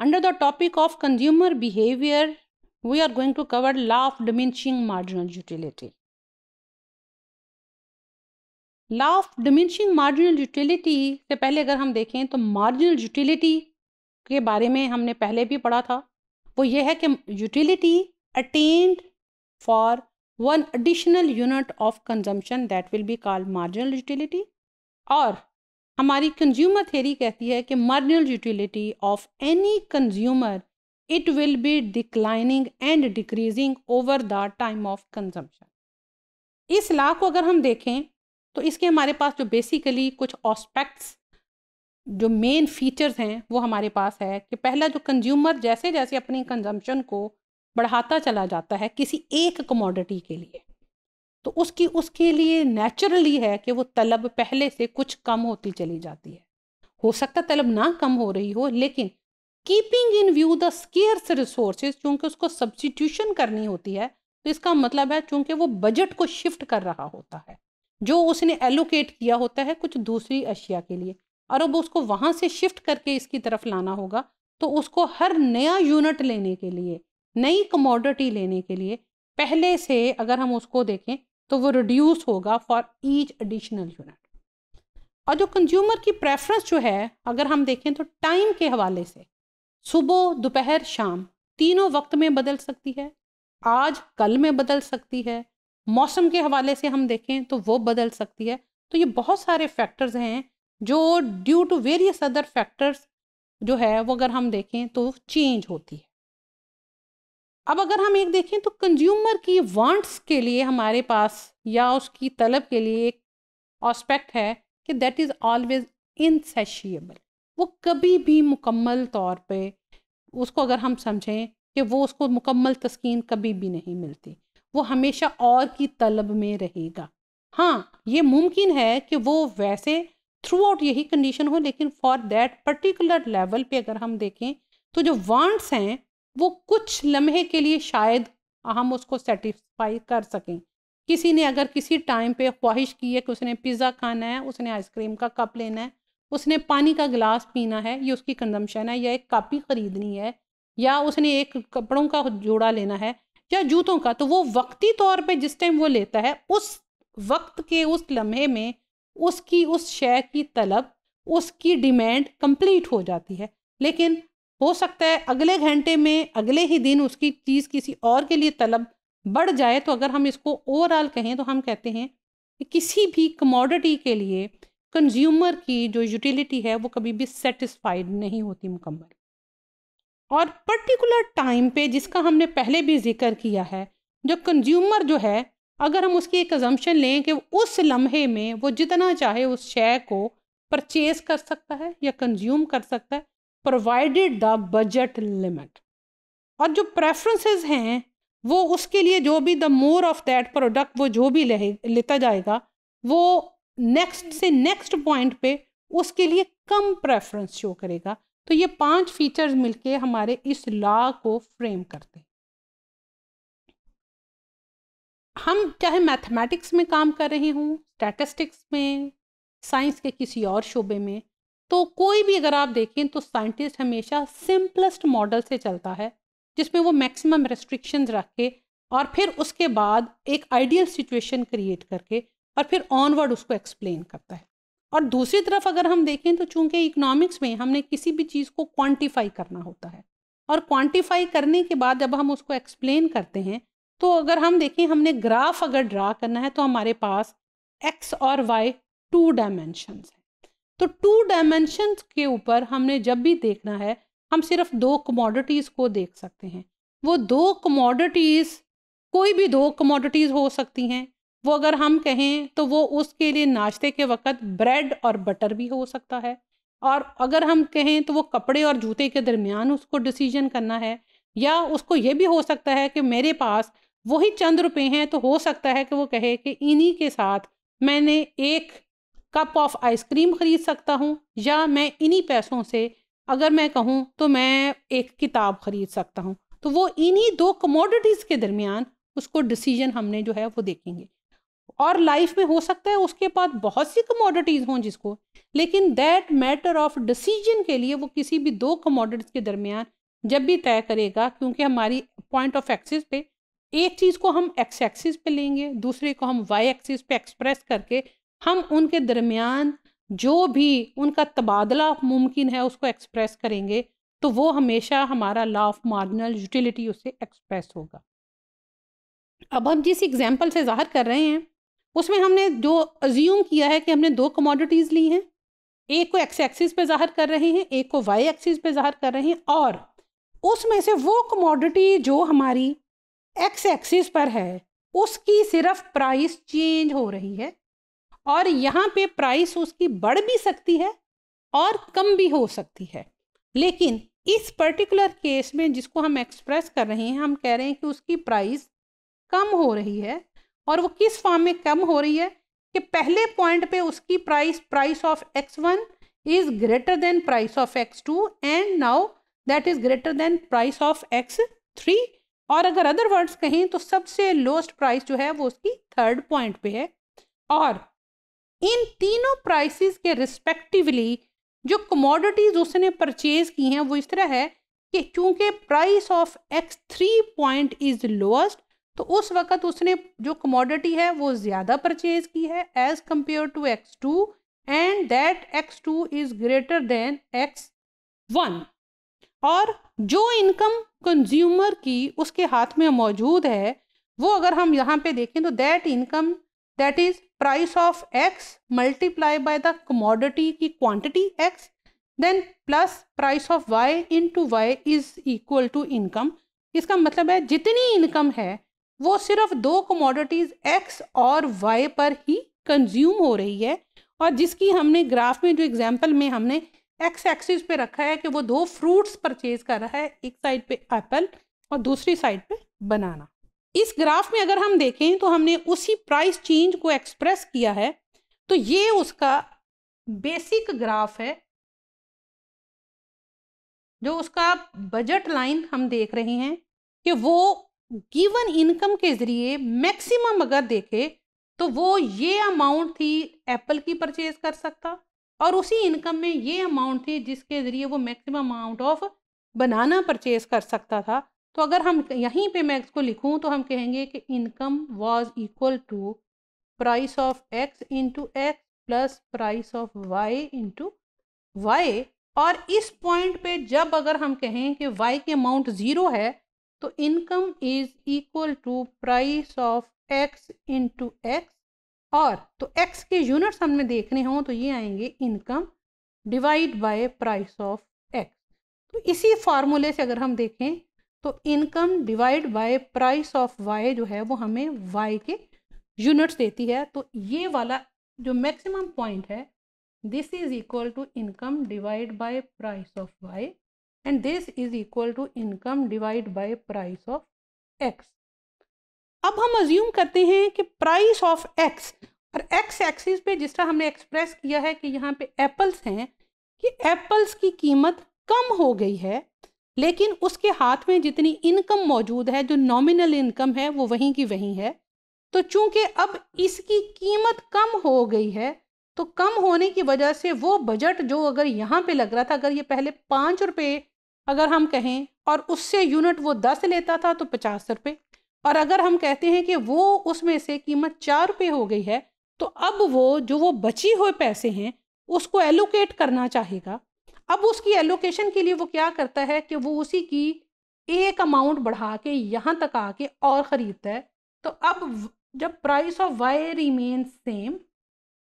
under the topic of consumer behaviour we are going to cover law of diminishing marginal utility law of diminishing marginal utility से पहले अगर हम देखें तो marginal utility के बारे में हमने पहले भी पढ़ा था वो ये है कि utility attained for one additional unit of consumption that will be called marginal utility और हमारी कंज्यूमर थेरी कहती है कि marginal utility of any consumer it will be declining and decreasing over the time of consumption इस law को अगर हम देखें तो इसके हमारे पास जो बेसिकली कुछ ऑस्पेक्ट्स जो मेन फीचर्स हैं वो हमारे पास है कि पहला जो कंज्यूमर जैसे जैसे अपनी कंजम्पशन को बढ़ाता चला जाता है किसी एक कमोडिटी के लिए तो उसकी उसके लिए नेचुरली है कि वो तलब पहले से कुछ कम होती चली जाती है हो सकता तलब ना कम हो रही हो लेकिन keeping in view the scarce resources चूंकि उसको सब्सटीट्यूशन करनी होती है तो इसका मतलब है चूंकि वो बजट को शिफ्ट कर रहा होता है जो उसने एलोकेट किया होता है कुछ दूसरी अशिया के लिए और अब उसको वहाँ से शिफ्ट करके इसकी तरफ लाना होगा तो उसको हर नया यूनिट लेने के लिए नई कमोडिटी लेने के लिए पहले से अगर हम उसको देखें तो वो रिड्यूस होगा फॉर ईच एडिशनल यूनिट और जो कंज्यूमर की प्रेफरेंस जो है अगर हम देखें तो टाइम के हवाले से सुबह दोपहर शाम तीनों वक्त में बदल सकती है आज कल में बदल सकती है मौसम के हवाले से हम देखें तो वो बदल सकती है तो ये बहुत सारे फैक्टर्स हैं जो due to various other factors जो है वो अगर हम देखें तो चेंज होती है अब अगर हम एक देखें तो कंज्यूमर की वांट्स के लिए हमारे पास या उसकी तलब के लिए एक ऑस्पेक्ट है कि दैट इज़ ऑलवेज इनसेशिएबल वो कभी भी मुकम्मल तौर पे उसको अगर हम समझें कि वो उसको मुकम्मल तस्किन कभी भी नहीं मिलती वो हमेशा और की तलब में रहेगा हाँ ये मुमकिन है कि वो वैसे थ्रू आउट यही कंडीशन हो लेकिन फॉर दैट पर्टिकुलर लेवल पे अगर हम देखें तो जो वांट्स हैं वो कुछ लम्हे के लिए शायद हम उसको सेटिस्फाई कर सकें किसी ने अगर किसी टाइम पे ख्वाहिश की है कि उसने पिज़्ज़ा खाना है उसने आइसक्रीम का कप लेना है उसने पानी का गिलास पीना है ये उसकी कंजम्पशन है या एक कापी ख़रीदनी है या उसने एक कपड़ों का जोड़ा लेना है या जूतों का तो वो वक्ती तौर पे जिस टाइम वो लेता है उस वक्त के उस लम्हे में उसकी उस शय की तलब उसकी डिमांड कंप्लीट हो जाती है लेकिन हो सकता है अगले घंटे में अगले ही दिन उसकी चीज़ किसी और के लिए तलब बढ़ जाए तो अगर हम इसको ओवरऑल कहें तो हम कहते हैं कि किसी भी कमोडिटी के लिए कंज्यूमर की जो यूटिलिटी है वो कभी भी सेटिस्फाइड नहीं होती मुकम्मल और पर्टिकुलर टाइम पे जिसका हमने पहले भी जिक्र किया है जो कंज्यूमर जो है अगर हम उसकी एक एजम्पन लें कि उस लम्हे में वो जितना चाहे उस शेय को परचेज कर सकता है या कंज्यूम कर सकता है प्रोवाइडेड द बजट लिमिट और जो प्रेफरेंसेस हैं वो उसके लिए जो भी the more of that product वो जो भी ले, लेता जाएगा वो नेक्स्ट से नेक्स्ट पॉइंट पे उसके लिए कम प्रेफरेंस शो करेगा तो ये पांच फीचर्स मिलके हमारे इस लॉ को फ्रेम करते हैं हम चाहे मैथमेटिक्स में काम कर रहे हों स्टैटिस्टिक्स में साइंस के किसी और शोबे में तो कोई भी अगर आप देखें तो साइंटिस्ट हमेशा सिंपलेस्ट मॉडल से चलता है जिसमें वो मैक्सिमम रेस्ट्रिक्शन रख के और फिर उसके बाद एक आइडियल सिचुएशन क्रिएट करके और फिर ऑनवर्ड उसको एक्सप्लेन करता है और दूसरी तरफ अगर हम देखें तो चूंकि इकोनॉमिक्स में हमने किसी भी चीज़ को क्वांटिफाई करना होता है और क्वांटिफाई करने के बाद जब हम उसको एक्सप्लेन करते हैं तो अगर हम देखें हमने ग्राफ अगर ड्रा करना है तो हमारे पास एक्स और वाई टू डायमेंशंस तो टू डायमेंशन के ऊपर हमने जब भी देखना है हम सिर्फ दो कमोडिटीज़ को देख सकते हैं वो दो कमोडिटीज़ कोई भी दो कमोडिटीज़ हो सकती हैं वो अगर हम कहें तो वो उसके लिए नाश्ते के वक्त ब्रेड और बटर भी हो सकता है और अगर हम कहें तो वो कपड़े और जूते के दरमियान उसको डिसीजन करना है या उसको ये भी हो सकता है कि मेरे पास वही चंद रुपए हैं तो हो सकता है कि वो कहे कि इन्हीं के साथ मैंने एक कप ऑफ आइसक्रीम ख़रीद सकता हूँ या मैं इन्हीं पैसों से अगर मैं कहूँ तो मैं एक किताब ख़रीद सकता हूँ तो वो इन्हीं दो कमोडिटीज़ के दरमियान उसको डिसीजन हमने जो है वो देखेंगे और लाइफ में हो सकता है उसके पास बहुत सी कमोडिटीज़ हों जिसको लेकिन दैट मैटर ऑफ डिसीजन के लिए वो किसी भी दो कमोडिटीज़ के दरमियान जब भी तय करेगा क्योंकि हमारी पॉइंट ऑफ एक्सिस पे एक चीज़ को हम एक्स एक्सिस पे लेंगे दूसरे को हम वाई एक्सिस पे एक्सप्रेस करके हम उनके दरमियान जो भी उनका तबादला मुमकिन है उसको एक्सप्रेस करेंगे तो वो हमेशा हमारा लॉ ऑफ मार्जिनल यूटिलिटी उससे एक्सप्रेस होगा अब हम जिस एग्जाम्पल से जाहिर कर रहे हैं उसमें हमने जो अज्यूम किया है कि हमने दो कमोडिटीज़ ली हैं एक को एक्स एक्सिस पे जाहिर कर रहे हैं एक को वाई एक्सिस पे जाहिर कर रहे हैं और उसमें से वो कमोडिटी जो हमारी एक्स एक्सिस पर है उसकी सिर्फ प्राइस चेंज हो रही है और यहाँ पे प्राइस उसकी बढ़ भी सकती है और कम भी हो सकती है लेकिन इस पर्टिकुलर केस में जिसको हम एक्सप्रेस कर रहे हैं हम कह रहे हैं कि उसकी प्राइस कम हो रही है और वो किस फॉर्म में कम हो रही है कि पहले पॉइंट पे उसकी price price of X one is greater than price of X two and now that is greater than price of X three और अगर अदर वर्ड्स कहें तो सबसे लोएस्ट प्राइस जो है वो उसकी थर्ड पॉइंट पे है और इन तीनों प्राइसेस के रिस्पेक्टिवली जो कमोडिटीज उसने परचेज की हैं वो इस तरह है कि चूंकि price of X three point is lowest तो उस वक्त उसने जो कमोडिटी है वो ज़्यादा परचेज की है as compare to X two and that X two is greater than X one और जो इनकम कंज्यूमर की उसके हाथ में मौजूद है वो अगर हम यहाँ पे देखें तो that income that is price of X multiply by the commodity की quantity X then plus price of Y into Y is equal to income इसका मतलब है जितनी इनकम है वो सिर्फ दो कमोडिटीज़ एक्स और वाई पर ही कंज्यूम हो रही है और जिसकी हमने ग्राफ में जो एग्जाम्पल में हमने एक्स एक्सिस पे रखा है कि वो दो फ्रूट्स परचेज कर रहा है एक साइड पे एप्पल और दूसरी साइड पे बनाना इस ग्राफ में अगर हम देखें तो हमने उसी प्राइस चेंज को एक्सप्रेस किया है तो ये उसका बेसिक ग्राफ है जो उसका बजट लाइन हम देख रहे हैं कि वो गिवन इनकम के ज़रिए मैक्सिमम अगर देखे तो वो ये अमाउंट थी एप्पल की परचेज कर सकता और उसी इनकम में ये अमाउंट थी जिसके ज़रिए वो maximum amount of banana purchase कर सकता था तो अगर हम यहीं पे मैं इसको लिखूं तो हम कहेंगे कि income was equal to price of X into X plus price of Y into Y और इस पॉइंट पे जब अगर हम कहें कि वाई के अमाउंट ज़ीरो है तो income is equal to price of X into X और तो एक्स के यूनिट्स हमने देखने हों तो ये आएंगे income divide by price of X तो इसी फार्मूले से अगर हम देखें तो income divide by price of Y जो है वो हमें वाई के यूनिट्स देती है तो ये वाला जो मैक्सिमम पॉइंट है this is equal to income divide by price of Y and this is equal to income divide by price of X अब हम अज्यूम करते हैं कि प्राइस ऑफ एक्स और एक्स एक्सिस पे जिस तरह हमने एक्सप्रेस किया है कि यहाँ पे एप्पल्स हैं कि एप्पल्स की कीमत कम हो गई है लेकिन उसके हाथ में जितनी इनकम मौजूद है जो नॉमिनल इनकम है वो वहीं की वहीं है तो चूंकि अब इसकी कीमत कम हो गई है तो कम होने की वजह से वो बजट जो अगर यहाँ पे लग रहा था अगर ये पहले पाँच रुपये अगर हम कहें और उससे यूनिट वो दस लेता था तो पचास रुपये और अगर हम कहते हैं कि वो उसमें से कीमत चार रुपये हो गई है तो अब वो जो वो बची हुए पैसे हैं उसको एलोकेट करना चाहेगा अब उसकी एलोकेशन के लिए वो क्या करता है कि वो उसी की एक अमाउंट बढ़ा के यहाँ तक आके और ख़रीदता है तो अब जब price of Y remain same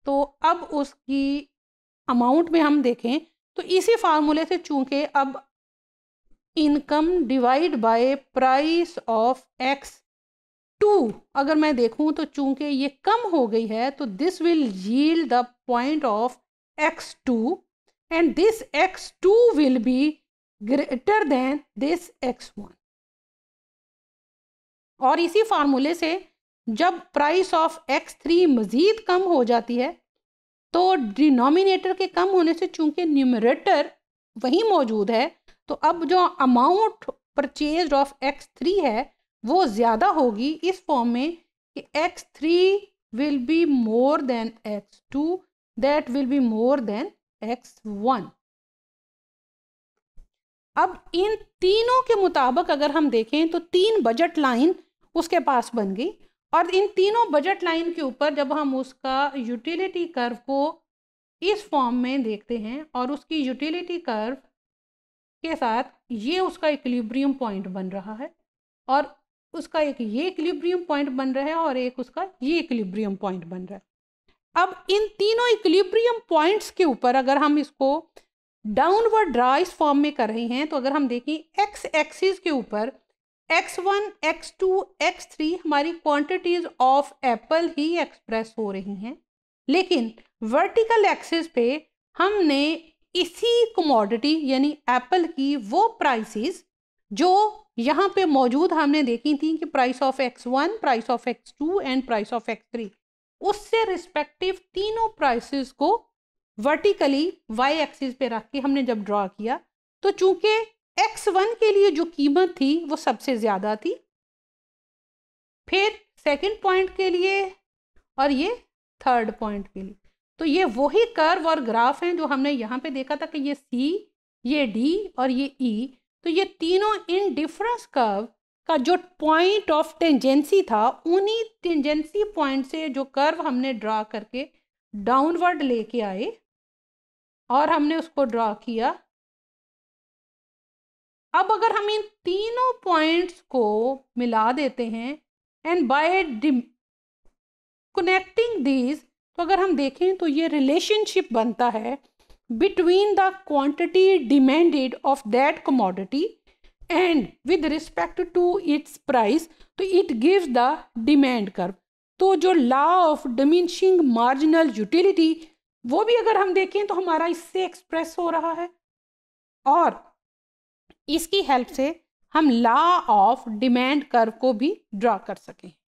तो अब उसकी अमाउंट में हम देखें तो इसी फार्मूले से चूंकि अब income divide by price of X two अगर मैं देखूं तो चूंकि ये कम हो गई है तो this will yield the point of X two and this x2 will be greater than this x1 और इसी फार्मूले से जब प्राइस ऑफ एक्स थ्री मज़ीद कम हो जाती है तो डिनोमिनेटर के कम होने से चूंकि न्यूमरेटर वही मौजूद है तो अब जो amount purchase of X three है वो ज़्यादा होगी इस फॉर्म में कि X three will be more than X two that will be more than X one अब इन तीनों के मुताबिक अगर हम देखें तो तीन बजट लाइन उसके पास बन गई और इन तीनों बजट लाइन के ऊपर जब हम उसका यूटिलिटी कर्व को इस फॉर्म में देखते हैं और उसकी यूटिलिटी कर्व के साथ ये उसका इक्लिब्रियम पॉइंट बन रहा है और उसका एक ये इक्लिब्रियम पॉइंट बन रहा है और एक उसका ये इक्लिब्रियम पॉइंट बन रहा है अब इन तीनों इक्लिब्रियम पॉइंट्स के ऊपर अगर हम इसको डाउनवर्ड इस फॉर्म में कर रहे हैं तो अगर हम देखें एक्स एक्सिस के ऊपर X one X two X three हमारी क्वांटिटीज ऑफ एप्पल ही एक्सप्रेस हो रही हैं लेकिन वर्टिकल एक्सिस पे हमने इसी कमोडिटी यानी एप्पल की वो प्राइसेस जो यहाँ पे मौजूद हमने देखी थी कि price of X one price of X two and price of X three उससे रिस्पेक्टिव तीनों प्राइसेस को वर्टिकली वाई एक्सिस पे रख के हमने जब ड्रॉ किया तो चूंकि एक्स वन के लिए जो कीमत थी वो सबसे ज़्यादा थी फिर सेकंड पॉइंट के लिए और ये थर्ड पॉइंट के लिए तो ये वही कर्व और ग्राफ हैं जो हमने यहाँ पे देखा था कि ये सी ये डी और ये ई e, तो ये तीनों इन डिफरेंस कर्व का जो पॉइंट ऑफ टेंजेंसी था उन्हीं टेंजेंसी पॉइंट से जो कर्व हमने ड्रा करके डाउनवर्ड लेके आए और हमने उसको ड्रा किया अब अगर हम इन तीनों पॉइंट्स को मिला देते हैं एंड बाय कनेक्टिंग दीज तो अगर हम देखें तो ये रिलेशनशिप बनता है between the quantity demanded of that commodity and with respect to its price तो it gives the demand curve तो जो law of diminishing marginal utility वो भी अगर हम देखें तो हमारा इससे एक्सप्रेस हो रहा है और इसकी हेल्प से हम लॉ ऑफ डिमांड कर्व को भी ड्रा कर सकें